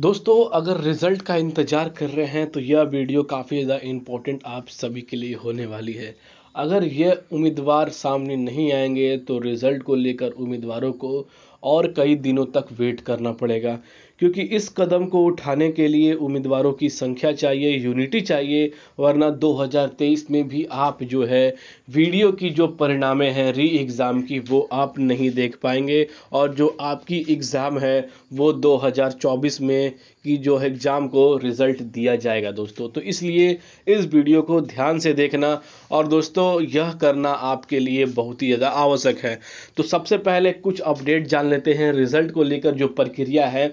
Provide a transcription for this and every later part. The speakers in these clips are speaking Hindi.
दोस्तों अगर रिज़ल्ट का इंतज़ार कर रहे हैं तो यह वीडियो काफ़ी ज़्यादा इम्पोर्टेंट आप सभी के लिए होने वाली है अगर यह उम्मीदवार सामने नहीं आएंगे तो रिज़ल्ट को लेकर उम्मीदवारों को और कई दिनों तक वेट करना पड़ेगा क्योंकि इस कदम को उठाने के लिए उम्मीदवारों की संख्या चाहिए यूनिटी चाहिए वरना 2023 में भी आप जो है वीडियो की जो परिणामें हैं री एग्ज़ाम की वो आप नहीं देख पाएंगे और जो आपकी एग्ज़ाम है वो 2024 में की जो है एग्ज़ाम को रिज़ल्ट दिया जाएगा दोस्तों तो इसलिए इस वीडियो को ध्यान से देखना और दोस्तों यह करना आपके लिए बहुत ही ज़्यादा आवश्यक है तो सबसे पहले कुछ अपडेट जान लेते हैं रिज़ल्ट को लेकर जो प्रक्रिया है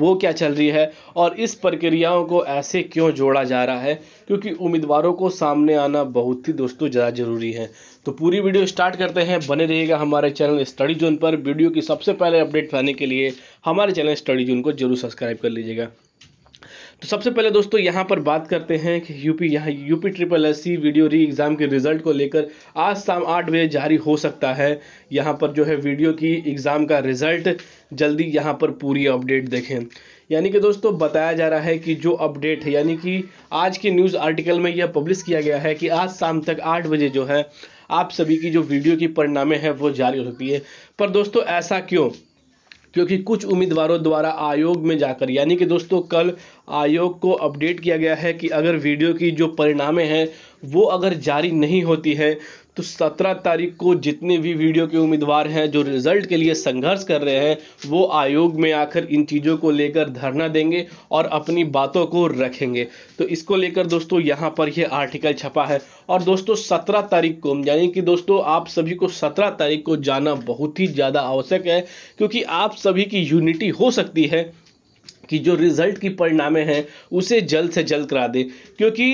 वो क्या चल रही है और इस प्रक्रियाओं को ऐसे क्यों जोड़ा जा रहा है क्योंकि उम्मीदवारों को सामने आना बहुत ही दोस्तों ज़्यादा ज़रूरी है तो पूरी वीडियो स्टार्ट करते हैं बने रहिएगा हमारे चैनल स्टडी जोन पर वीडियो की सबसे पहले अपडेट पाने के लिए हमारे चैनल स्टडी जोन को जरूर सब्सक्राइब कर लीजिएगा तो सबसे पहले दोस्तों यहाँ पर बात करते हैं कि यूपी यहाँ UP triple S C video re exam के रिज़ल्ट को लेकर आज शाम आठ बजे जारी हो सकता है यहाँ पर जो है वीडियो की एग्ज़ाम का रिज़ल्ट जल्दी यहाँ पर पूरी अपडेट देखें यानी कि दोस्तों बताया जा रहा है कि जो अपडेट है यानी कि आज के न्यूज़ आर्टिकल में यह पब्लिश किया गया है कि आज शाम तक आठ बजे जो है आप सभी की जो वीडियो की परिणामें हैं वो जारी हो सकती है पर दोस्तों ऐसा क्यों क्योंकि कुछ उम्मीदवारों द्वारा आयोग में जाकर यानी कि दोस्तों कल आयोग को अपडेट किया गया है कि अगर वीडियो की जो परिणामें हैं वो अगर जारी नहीं होती है तो सत्रह तारीख को जितने भी वीडियो के उम्मीदवार हैं जो रिजल्ट के लिए संघर्ष कर रहे हैं वो आयोग में आकर इन चीज़ों को लेकर धरना देंगे और अपनी बातों को रखेंगे तो इसको लेकर दोस्तों यहाँ पर यह आर्टिकल छपा है और दोस्तों सत्रह तारीख को यानी कि दोस्तों आप सभी को सत्रह तारीख को जाना बहुत ही ज़्यादा आवश्यक है क्योंकि आप सभी की यूनिटी हो सकती है कि जो रिज़ल्ट की परिणामें हैं उसे जल्द से जल्द करा दे क्योंकि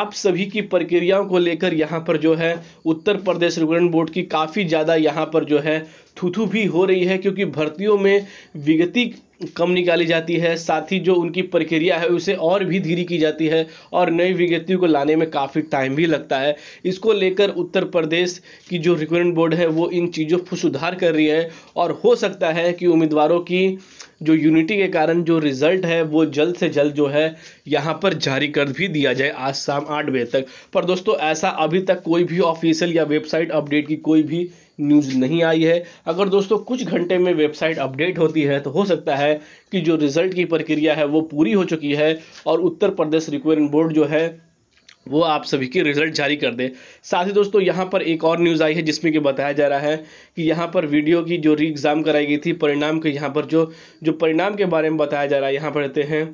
आप सभी की प्रक्रियाओं को लेकर यहाँ पर जो है उत्तर प्रदेश रिक्रूटमेंट बोर्ड की काफ़ी ज़्यादा यहाँ पर जो है थूथू भी हो रही है क्योंकि भर्तियों में विगति कम निकाली जाती है साथ ही जो उनकी प्रक्रिया है उसे और भी धीरे की जाती है और नई विज्ञप्तियों को लाने में काफ़ी टाइम भी लगता है इसको लेकर उत्तर प्रदेश की जो रिक्रूटमेंट बोर्ड है वो इन चीज़ों पर सुधार कर रही है और हो सकता है कि उम्मीदवारों की जो यूनिटी के कारण जो रिज़ल्ट है वो जल्द से जल्द जो है यहाँ पर जारी कर भी दिया जाए आज शाम आठ बजे तक पर दोस्तों ऐसा अभी तक कोई भी ऑफिशियल या वेबसाइट अपडेट की कोई भी न्यूज़ नहीं आई है अगर दोस्तों कुछ घंटे में वेबसाइट अपडेट होती है तो हो सकता है कि जो रिज़ल्ट की प्रक्रिया है वो पूरी हो चुकी है और उत्तर प्रदेश रिक्वायरमेंट बोर्ड जो है वो आप सभी के रिजल्ट जारी कर दे साथ ही दोस्तों यहाँ पर एक और न्यूज़ आई है जिसमें कि बताया जा रहा है कि यहाँ पर वीडियो की जो री एग्ज़ाम कराई गई थी परिणाम के यहाँ पर जो जो परिणाम के बारे में बताया जा रहा है यहाँ पर रहते हैं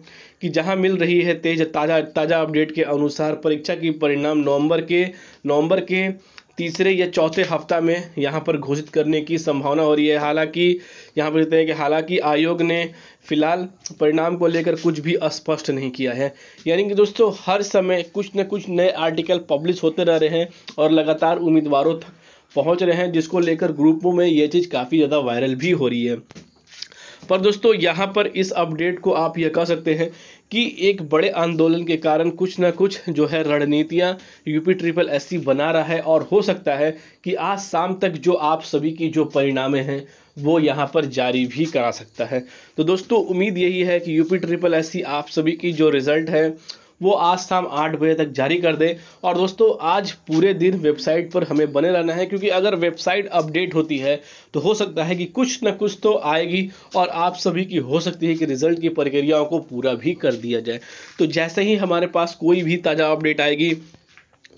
कि जहाँ मिल रही है तेज ताज़ा ताज़ा अपडेट के अनुसार परीक्षा की परिणाम नवंबर के नवंबर के तीसरे या चौथे हफ्ता में यहाँ पर घोषित करने की संभावना हो रही है हालांकि यहाँ पर देखते हैं कि हालांकि आयोग ने फिलहाल परिणाम को लेकर कुछ भी स्पष्ट नहीं किया है यानी कि दोस्तों हर समय कुछ न कुछ नए आर्टिकल पब्लिश होते रह रहे हैं और लगातार उम्मीदवारों तक पहुँच रहे हैं जिसको लेकर ग्रुपों में ये चीज़ काफ़ी ज़्यादा वायरल भी हो रही है पर दोस्तों यहाँ पर इस अपडेट को आप यह कह सकते हैं कि एक बड़े आंदोलन के कारण कुछ ना कुछ जो है रणनीतियाँ यूपी ट्रिपल एस बना रहा है और हो सकता है कि आज शाम तक जो आप सभी की जो परिणामें हैं वो यहाँ पर जारी भी करा सकता है तो दोस्तों उम्मीद यही है कि यूपी ट्रिपल एस आप सभी की जो रिज़ल्ट है वो आज शाम आठ बजे तक जारी कर दें और दोस्तों आज पूरे दिन वेबसाइट पर हमें बने रहना है क्योंकि अगर वेबसाइट अपडेट होती है तो हो सकता है कि कुछ ना कुछ तो आएगी और आप सभी की हो सकती है कि रिजल्ट की प्रक्रियाओं को पूरा भी कर दिया जाए तो जैसे ही हमारे पास कोई भी ताज़ा अपडेट आएगी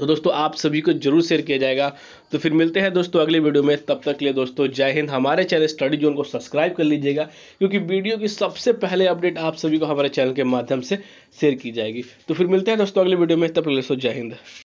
तो दोस्तों आप सभी को जरूर शेयर किया जाएगा तो फिर मिलते हैं दोस्तों अगले वीडियो में तब तक के लिए दोस्तों जय हिंद हमारे चैनल स्टडी जोन को सब्सक्राइब कर लीजिएगा क्योंकि वीडियो की सबसे पहले अपडेट आप सभी को हमारे चैनल के माध्यम से शेयर की जाएगी तो फिर मिलते हैं दोस्तों अगले वीडियो में तब तक दोस्तों जय हिंद